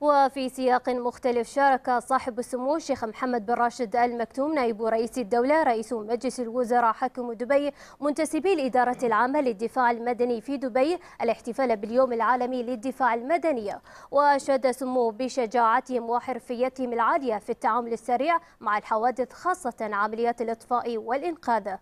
وفي سياق مختلف شارك صاحب السمو الشيخ محمد بن راشد المكتوم نائب رئيس الدولة رئيس مجلس الوزراء حاكم دبي منتسبي الإدارة العامة للدفاع المدني في دبي الاحتفال باليوم العالمي للدفاع المدني وأشاد سمو بشجاعتهم وحرفيتهم العالية في التعامل السريع مع الحوادث خاصة عمليات الإطفاء والإنقاذ